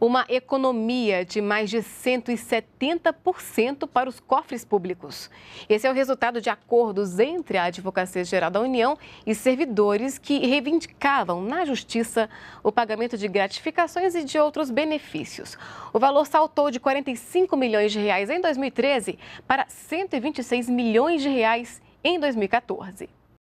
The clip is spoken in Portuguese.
uma economia de mais de 170% para os cofres públicos. Esse é o resultado de acordos entre a Advocacia Geral da União e servidores que reivindicavam na Justiça o pagamento de gratificações e de outros benefícios. O valor saltou de 45 milhões de reais em 2013 para 126 milhões de reais em 2014.